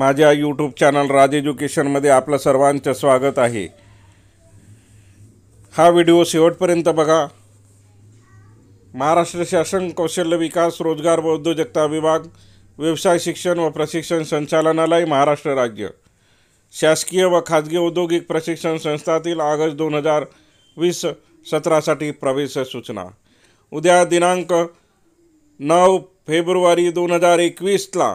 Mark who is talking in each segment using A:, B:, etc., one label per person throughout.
A: माझ्या YouTube channel राज एज्युकेशनमध्ये आपलं सर्वांचं स्वागत आहे हा व्हिडिओ शेवटपर्यंत बघा महाराष्ट्र शासन कौशल्य विकास रोजगार व उद्योजकता विभाग व्यवसाय शिक्षण व प्रशिक्षण संचालनालय महाराष्ट्र राज्य शासकीय व खाजगी औद्योगिक प्रशिक्षण संस्थातील ऑगस्ट दोन हजार वीस सतरासाठी प्रवेश सूचना उद्या दिनांक नऊ फेब्रुवारी दोन हजार एकवीसला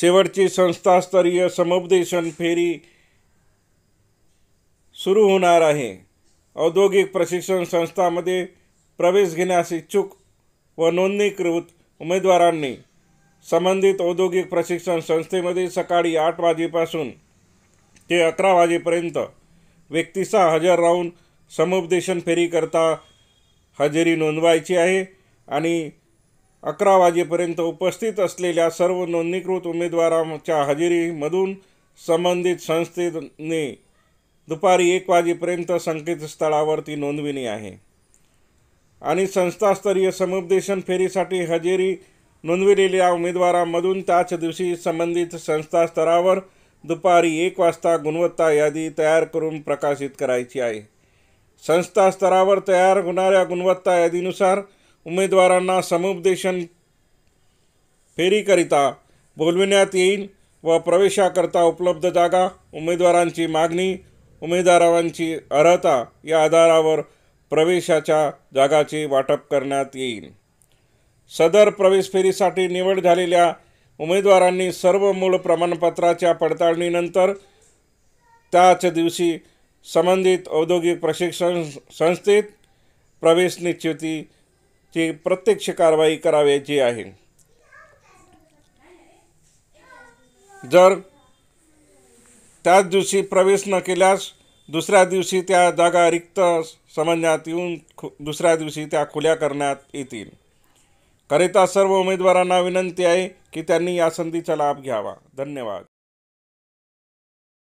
A: शेवटची संस्थास्तरीय समुपदेशन फेरी सुरू होणार आहे औद्योगिक प्रशिक्षण संस्थामध्ये प्रवेश घेण्यास इच्छुक व नोंदणीकृत उमेदवारांनी संबंधित औद्योगिक प्रशिक्षण संस्थेमध्ये सकाळी आठ वाजेपासून ते अकरा वाजेपर्यंत व्यक्तीचा हजर राहून समुपदेशन फेरीकरता हजेरी नोंदवायची आहे आणि अकरा वाजेपर्यंत उपस्थित असलेल्या सर्व नोंदणीकृत उमेदवारांच्या हजेरीमधून संबंधित संस्थेने दुपारी एक वाजेपर्यंत संकेतस्थळावर ती नोंदविणी आहे आणि संस्थास्तरीय समुपदेशन फेरीसाठी हजेरी नोंदविलेल्या उमेदवारांमधून त्याच दिवशी संबंधित संस्थास्तरावर दुपारी एक वाजता गुणवत्ता यादी तयार करून प्रकाशित करायची आहे संस्थास्तरावर तयार होणाऱ्या गुणवत्ता यादीनुसार उमेदवारांना समुपदेशन फेरीकरिता बोलविण्यात येईल व प्रवेशाकरता उपलब्ध जागा उमेदवारांची मागणी उमेदवारांची अर्हता या आधारावर प्रवेशाच्या जागाचे वाटप करण्यात येईल सदर प्रवेश फेरीसाठी निवड झालेल्या उमेदवारांनी सर्व मूळ प्रमाणपत्राच्या पडताळणीनंतर त्याच दिवशी संबंधित औद्योगिक प्रशिक्षण संस्थेत प्रवेश निश्चिती ची प्रत्यक्ष कारवाई करावयाची आहे जर त्याच दिवशी प्रवेश न केल्यास दुसऱ्या दिवशी त्या जागा रिक्त समजण्यात येऊन खु दुसऱ्या दिवशी त्या खुल्या करण्यात येतील करिता सर्व उमेदवारांना विनंती आहे की त्यांनी या संधीचा लाभ घ्यावा धन्यवाद